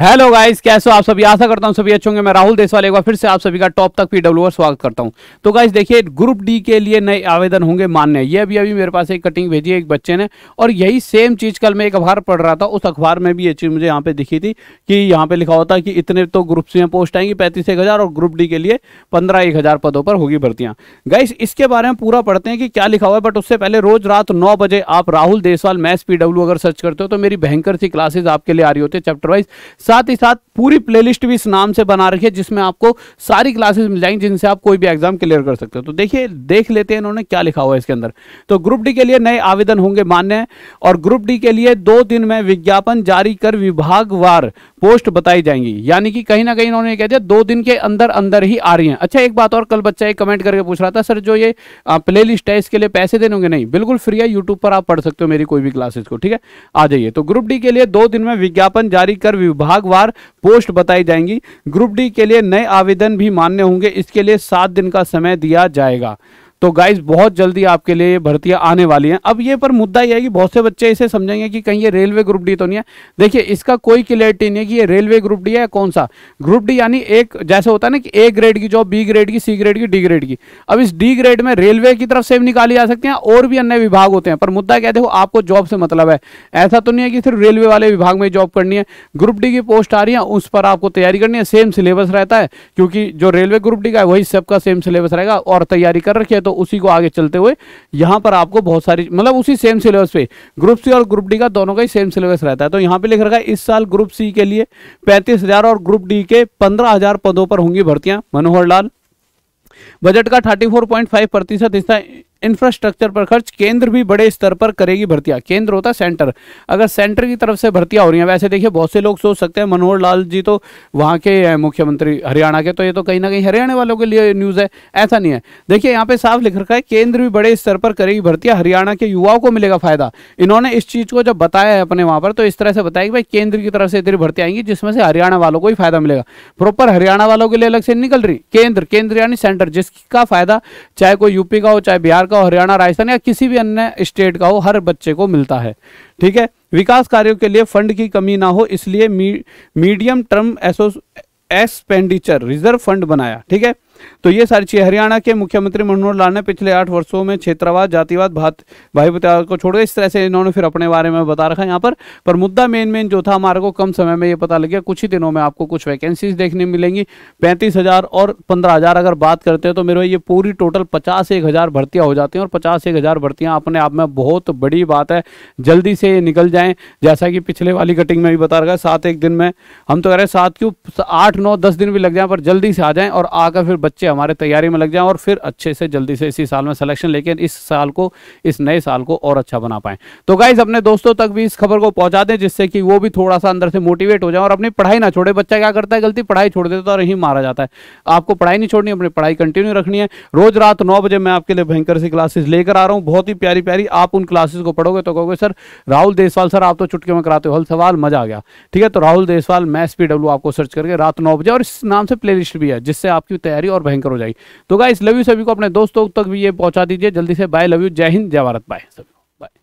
hello guys कैसे हो आप सभी आशा करता हूं सभी अच्छे होंगे मैं राहुल देसवाल एक बार फिर से आप सभी का टॉप तक पीडब्ल्यू आर स्वागत करता हूं तो गाइस देखिए ग्रुप डी के लिए नए आवेदन होंगे मान्य ये अभी अभी मेरे पास एक कटिंग भेजी है एक बच्चे ने और यही सेम चीज कल मैं एक अखबार पढ़ रहा था उस अखबार में भी ये चीज मुझे यहाँ पे दिखी थी कि यहाँ पे लिखा होता कि इतने तो ग्रुप्स में पोस्ट आएंगी पैंतीस एक और ग्रुप डी के लिए पंद्रह एक पदों पर होगी भर्तियां गाइस इसके बारे में पूरा पढ़ते हैं कि क्या लिखा हुआ है बट उससे पहले रोज रात नौ बजे आप राहुल देसवाल मैथ्स पीडब्ल्यू अगर सर्च करते हो तो मेरी भयंकर सी क्लासेज आपके लिए आ रही होती है चैप्टर वाइज साथ ही साथ पूरी प्लेलिस्ट भी इस नाम से बना रखी है जिसमें आपको सारी क्लासेस मिल जाएंगी जिनसे आप कोई भी एग्जाम क्लियर कर सकते हो तो देखिए देख लेते हैं इन्होंने क्या लिखा हुआ है इसके अंदर तो ग्रुप डी के लिए नए आवेदन होंगे मान्य और ग्रुप डी के लिए दो दिन में विज्ञापन जारी कर विभागवार पोस्ट बताई जाएंगी यानी कि कहीं ना कहीं इन्होंने कह दिया दो दिन के अंदर अंदर ही आ रही हैं अच्छा एक बात और कल बच्चा एक कमेंट करके पूछ रहा था सर जो ये प्ले लिस्ट है इसके लिए पैसे देने होंगे नहीं बिल्कुल फ्री है यूट्यूब पर आप पढ़ सकते हो मेरी कोई भी क्लासेस को ठीक है आ जाइए तो ग्रुप डी के लिए दो दिन में विज्ञापन जारी कर विभागवार पोस्ट बताई जाएंगी ग्रुप डी के लिए नए आवेदन भी मान्य होंगे इसके लिए सात दिन का समय दिया जाएगा तो गाइज बहुत जल्दी आपके लिए ये भर्तियां आने वाली हैं अब ये पर मुद्दा ये है कि बहुत से बच्चे इसे समझेंगे कि कहीं ये रेलवे ग्रुप डी तो नहीं है देखिए इसका कोई क्लियरिटी नहीं है कि ये रेलवे ग्रुप डी है कौन सा ग्रुप डी यानी एक जैसे होता है ना कि ए ग्रेड की जॉब बी ग्रेड की सी ग्रेड की डी ग्रेड की अब इस डी ग्रेड में रेलवे की तरफ से भी निकाली जा सकती है और भी अन्य विभाग होते हैं पर मुद्दा क्या देखो आपको जॉब से मतलब है ऐसा तो नहीं है कि सिर्फ रेलवे वाले विभाग में जॉब करनी है ग्रुप डी की पोस्ट आ रही है उस पर आपको तैयारी करनी है सेम सिलेबस रहता है क्योंकि जो रेलवे ग्रुप डी का है वही सबका सेम सिलेबस रहेगा और तैयारी कर रखी है तो उसी को आगे चलते हुए यहाँ पर आपको बहुत सारी मतलब उसी सेम सिलेबस पे ग्रुप सी और ग्रुप डी का दोनों का ही सेम सिलेबस रहता है तो यहाँ पे लिख रखा है इस साल ग्रुप सी के लिए पैंतीस और ग्रुप डी के पंद्रह पदों पर होंगी भर्तियां मनोहर लाल बजट का 34.5 प्रतिशत हिस्सा इंफ्रास्ट्रक्चर पर खर्च केंद्र भी बड़े स्तर पर करेगी भर्तियां केंद्र होता है सेंटर अगर सेंटर की तरफ से भर्तियां हो रही हैं वैसे देखिए बहुत से लोग सोच सकते हैं मनोहर लाल जी तो वहां के हैं मुख्यमंत्री हरियाणा के तो ये तो कहीं ना कहीं हरियाणा वालों के लिए न्यूज़ है ऐसा नहीं है देखिए यहाँ पे साफ लिख रखा है केंद्र भी बड़े स्तर पर करेगी भर्तियां हरियाणा के युवाओं को मिलेगा फायदा इन्होंने इस चीज़ को जब बताया है अपने वहां पर तो इस तरह से बताया कि भाई केंद्र की तरफ से इतनी भर्ती आएंगी जिसमें से हरियाणा वालों को ही फायदा मिलेगा प्रॉपर हरियाणा वालों के लिए अलग से निकल रही केंद्र केंद्र यानी सेंटर जिसका फायदा चाहे कोई यूपी का हो चाहे बिहार बिहार का हरियाणा राजस्थान या किसी भी अन्य स्टेट का हो हर बच्चे को मिलता है ठीक है विकास कार्यों के लिए फंड की कमी ना हो इसलिए me, medium term also expenditure reserve fund बनाया ठीक है तो ये सारी चीज़ें हरियाणा के मुख्यमंत्री मनोहर लाल ने पिछले आठ वर्षों में क्षेत्रवाद जातिवाद भात भाई भतीजा को छोड़ इस तरह से इन्होंने फिर अपने बारे में बता रखा यहाँ पर पर मुद्दा मेन मेन जो था हमारे को कम समय में ये पता लग गया कुछ ही दिनों में आपको कुछ वैकेंसीज देखने मिलेंगी पैंतीस और पंद्रह अगर बात करते हैं तो मेरे ये पूरी टोटल पचास एक हज़ार भर्तियाँ हो जाती हैं और पचास एक हज़ार भर्तियाँ अपने आप में बहुत बड़ी बात है जल्दी से निकल जाएँ जैसा कि पिछले वाली कटिंग में भी बता रखा है सात एक दिन में हम तो कह रहे हैं सात क्यों आठ नौ दस दिन भी लग जाए पर जल्दी से आ जाएँ और आकर फिर बच्चे हमारे तैयारी में लग जाएं और फिर अच्छे से जल्दी से इसी साल में सिलेक्शन लेके इस साल को इस नए साल को और अच्छा बना पाएं तो गाइज अपने दोस्तों तक भी इस खबर को पहुंचा दें जिससे कि वो भी थोड़ा सा अंदर से मोटिवेट हो जाए और अपनी पढ़ाई ना छोड़े बच्चा क्या करता है गलती पढ़ाई छोड़ देता है और यहीं मारा जाता है आपको पढ़ाई नहीं छोड़नी अपनी पढ़ाई कंटिन्यू रखनी है रोज रात नौ बजे मैं आपके लिए भयंकर सी क्लासेस लेकर आ रहा हूँ बहुत ही प्यारी प्यारी आप उन क्लासेस को पढ़ोगे तो कहोगे सर राहुल देसवाल सर आप तो चुटके में कराते हो सवाल मजा आ गया ठीक है तो राहुल देसवाल मैथ्स पी आपको सर्च करके रात नौ बजे और इस नाम से प्लेलिस्ट भी है जिससे आपकी तैयारी और भयंकर हो जाएगी तो गाइस लव यू सभी को अपने दोस्तों तक भी ये पहुंचा दीजिए जल्दी से बाय लव यू जय हिंद जय भारत बाय सभी